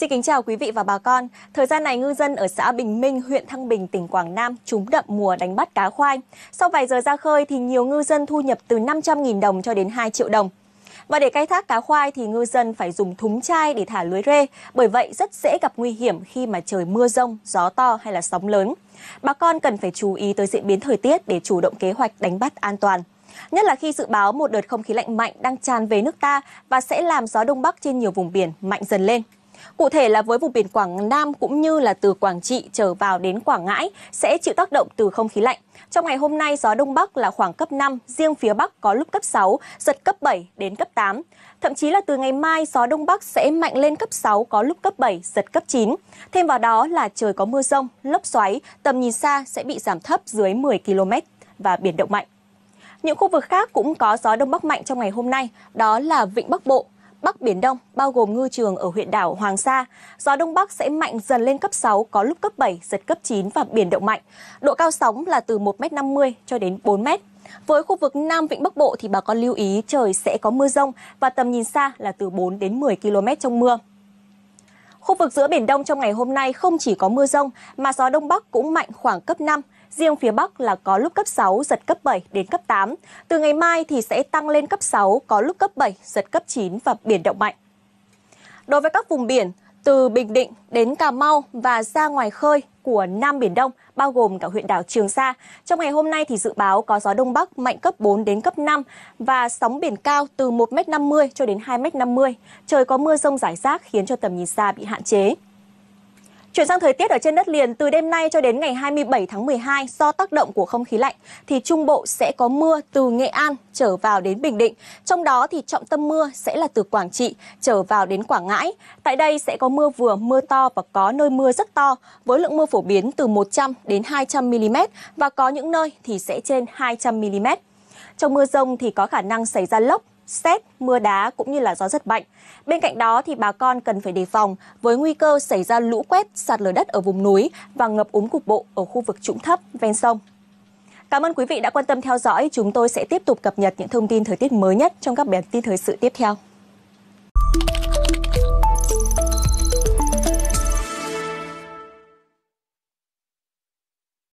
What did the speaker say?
Xin kính chào quý vị và bà con. Thời gian này ngư dân ở xã Bình Minh, huyện Thăng Bình, tỉnh Quảng Nam trúng đậm mùa đánh bắt cá khoai. Sau vài giờ ra khơi thì nhiều ngư dân thu nhập từ 500.000 đồng cho đến 2 triệu đồng. Và để khai thác cá khoai thì ngư dân phải dùng thúng chai để thả lưới rê, bởi vậy rất dễ gặp nguy hiểm khi mà trời mưa rông, gió to hay là sóng lớn. Bà con cần phải chú ý tới diễn biến thời tiết để chủ động kế hoạch đánh bắt an toàn nhất là khi dự báo một đợt không khí lạnh mạnh đang tràn về nước ta và sẽ làm gió đông bắc trên nhiều vùng biển mạnh dần lên. Cụ thể là với vùng biển Quảng Nam cũng như là từ Quảng Trị trở vào đến Quảng Ngãi sẽ chịu tác động từ không khí lạnh. Trong ngày hôm nay, gió Đông Bắc là khoảng cấp 5, riêng phía Bắc có lúc cấp 6, giật cấp 7 đến cấp 8. Thậm chí là từ ngày mai, gió Đông Bắc sẽ mạnh lên cấp 6, có lúc cấp 7, giật cấp 9. Thêm vào đó là trời có mưa rông, lốc xoáy, tầm nhìn xa sẽ bị giảm thấp dưới 10 km và biển động mạnh. Những khu vực khác cũng có gió Đông Bắc mạnh trong ngày hôm nay, đó là Vịnh Bắc Bộ, Bắc Biển Đông, bao gồm ngư trường ở huyện đảo Hoàng Sa. Gió Đông Bắc sẽ mạnh dần lên cấp 6, có lúc cấp 7, giật cấp 9 và biển động mạnh. Độ cao sóng là từ 1m50 cho đến 4m. Với khu vực Nam Vịnh Bắc Bộ thì bà con lưu ý trời sẽ có mưa rông và tầm nhìn xa là từ 4 đến 10 km trong mưa. Khu vực giữa Biển Đông trong ngày hôm nay không chỉ có mưa rông mà gió Đông Bắc cũng mạnh khoảng cấp 5, Riêng phía Bắc là có lúc cấp 6, giật cấp 7 đến cấp 8. Từ ngày mai thì sẽ tăng lên cấp 6, có lúc cấp 7, giật cấp 9 và biển động mạnh. Đối với các vùng biển, từ Bình Định đến Cà Mau và ra ngoài khơi của Nam Biển Đông, bao gồm cả huyện đảo Trường Sa. Trong ngày hôm nay thì dự báo có gió Đông Bắc mạnh cấp 4 đến cấp 5 và sóng biển cao từ 1m50 cho đến 2m50. Trời có mưa rông rải rác khiến cho tầm nhìn xa bị hạn chế. Chuyển sang thời tiết ở trên đất liền, từ đêm nay cho đến ngày 27 tháng 12, do tác động của không khí lạnh, thì Trung Bộ sẽ có mưa từ Nghệ An trở vào đến Bình Định. Trong đó thì trọng tâm mưa sẽ là từ Quảng Trị trở vào đến Quảng Ngãi. Tại đây sẽ có mưa vừa, mưa to và có nơi mưa rất to, với lượng mưa phổ biến từ 100 đến 200 mm và có những nơi thì sẽ trên 200 mm. Trong mưa rông thì có khả năng xảy ra lốc, xét, mưa đá cũng như là gió rất mạnh. Bên cạnh đó thì bà con cần phải đề phòng với nguy cơ xảy ra lũ quét, sạt lở đất ở vùng núi và ngập úng cục bộ ở khu vực trũng thấp ven sông. Cảm ơn quý vị đã quan tâm theo dõi. Chúng tôi sẽ tiếp tục cập nhật những thông tin thời tiết mới nhất trong các bản tin thời sự tiếp theo.